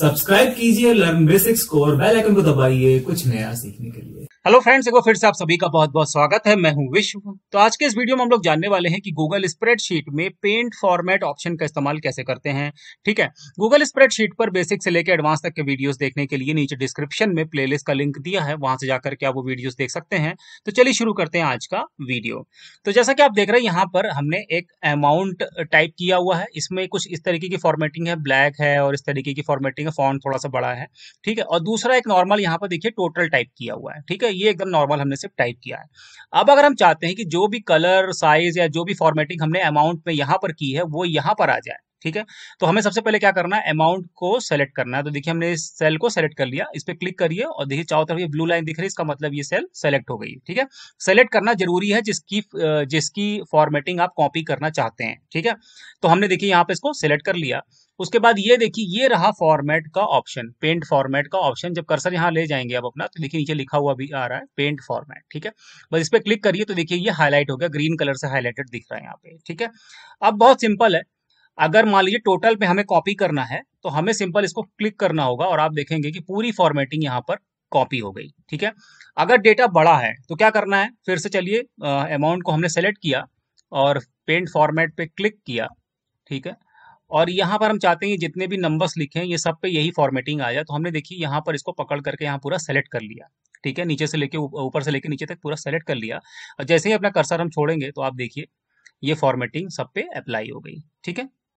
subscribe कीजिए learn basics को और बेल आइकन को दबाइए कुछ नया सीखने के लिए हेलो फ्रेंड्स एक बार फिर से आप सभी का बहुत बहुत स्वागत है मैं हूं विश्व तो आज के इस वीडियो में हम लोग जानने वाले हैं कि गूगल स्प्रेडशीट में पेंट फॉर्मेट ऑप्शन का इस्तेमाल कैसे करते हैं ठीक है गूगल स्प्रेडशीट पर बेसिक से लेकर एडवांस तक के वीडियोस देखने के लिए नीचे डिस्क्रिप्शन में प्ले का लिंक दिया है वहां से जाकर के आप वो वीडियोज देख सकते हैं तो चलिए शुरू करते हैं आज का वीडियो तो जैसा कि आप देख रहे हैं यहाँ पर हमने एक अमाउंट टाइप किया हुआ है इसमें कुछ इस तरीके की फॉर्मेटिंग है ब्लैक है और इस तरीके की फॉर्मेटिंग है फॉन्ट थोड़ा सा बड़ा है ठीक है और दूसरा एक नॉर्मल यहाँ पर देखिए टोटल टाइप किया हुआ है ठीक है ये एकदम नॉर्मल हमने सिर्फ टाइप किया है अब अगर हम चाहते हैं कि जो भी कलर साइज या जो भी फॉर्मेटिंग हमने अमाउंट में यहाँ पर की है वो यहाँ पर आ जाए ठीक है तो हमें सबसे पहले क्या करना है अमाउंट को सेलेक्ट करना है तो देखिए हमने इस सेल को सेलेक्ट कर लिया इस पर क्लिक करिए और देखिए चारों तरफ ये ब्लू लाइन दिख रही है इसका मतलब ये सेल सेलेक्ट हो गई ठीक है सेलेक्ट करना जरूरी है जिसकी जिसकी फॉर्मेटिंग आप कॉपी करना चाहते हैं ठीक है तो हमने देखिए यहाँ पे इसको सेलेक्ट कर लिया उसके बाद ये देखिए ये रहा फॉर्मेट का ऑप्शन पेंट फॉर्मेट का ऑप्शन जब कर्सर यहाँ ले जाएंगे आप अपना तो देखिए नीचे लिखा हुआ भी आ रहा है पेंट फॉर्मेट ठीक है बस इस पर क्लिक करिए तो देखिए ये हाईलाइट हो गया ग्रीन कलर से हाईलाइटेड दिख रहा है यहाँ पे ठीक है अब बहुत सिंपल है अगर मान लीजिए टोटल पे हमें कॉपी करना है तो हमें सिंपल इसको क्लिक करना होगा और आप देखेंगे कि पूरी फॉर्मेटिंग यहाँ पर कॉपी हो गई ठीक है अगर डेटा बड़ा है तो क्या करना है फिर से चलिए अमाउंट को हमने सेलेक्ट किया और पेंट फॉर्मेट पे क्लिक किया ठीक है और यहाँ पर हम चाहते हैं जितने भी नंबर्स लिखे हैं ये सब पे यही फॉर्मेटिंग आ जाए तो हमने देखिए यहाँ पर इसको पकड़ करके यहाँ पूरा सेलेक्ट कर लिया ठीक है नीचे से लेके ऊपर से लेके नीचे तक पूरा सेलेक्ट कर लिया और जैसे ही अपना कर्सर हम छोड़ेंगे तो आप देखिए ये फॉर्मेटिंग सब पे अप्लाई हो गई ठीक है